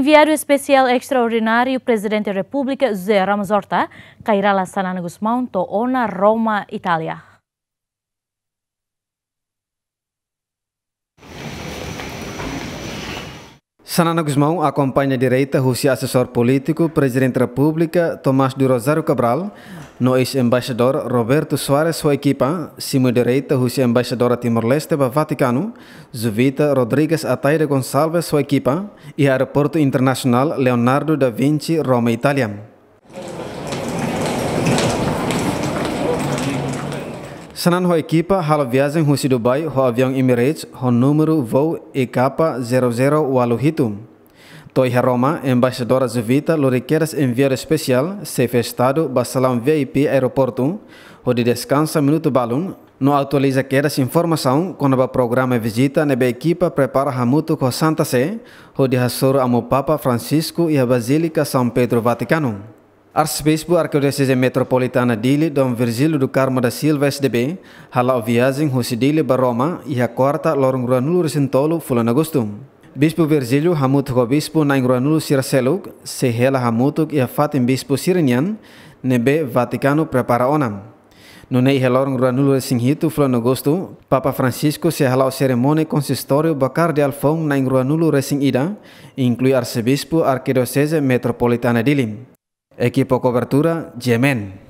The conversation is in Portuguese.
Em viário especial extraordinário, o Presidente da República, José Ramos Horta, cairá la Sana Guzmão, Toona, Roma, Itália. Sanana Guzmão acompanha a direita Rússia assessor político, presidente da República Tomás do Rosário Cabral, no ex-embaixador Roberto Soares sua equipa, cima direita Rússia embaixadora Timor-Leste para Vaticano, Zuvita Rodrigues Ataire Gonçalves sua equipa e aeroporto internacional Leonardo da Vinci, Roma, Itália. Sanan hoi equipa hal viazen husi Dubai ho avião Emirates ho número voo EKPA 00 walu hitum. Toi Roma, embaixadora Zuvita, Loriqueras enviar especial, chefe Estado, salão VIP Aeroporto, onde descansa Minuto Balun, não atualiza queiras informação quando o programa visita nebe equipa prepara Hamuto com Santa Sé, onde Hassoro Amo Papa Francisco e a Basílica São Pedro Vaticano. Arcebispo Arquidiocese Metropolitana Dili Dom Virgílio do Carmo da Silva SDB hala o viagem Rossi Dili Roma e a quarta lorong ruanulu resentolo fulan agosto. Bispo Virgílio hamut ko bispo na ruanulo siraseluk se hela hamutuk e a fatim bispo sirenian nebe Vaticano prepara onam. No lorong helorong ruanulo resinhito fulan agosto, Papa Francisco se hala o cerimônia consistório bacar de fong na ruanulo resin ida, inclui Arcebispo Arquidiocese Metropolitana Dili equipo cobertura Yemen.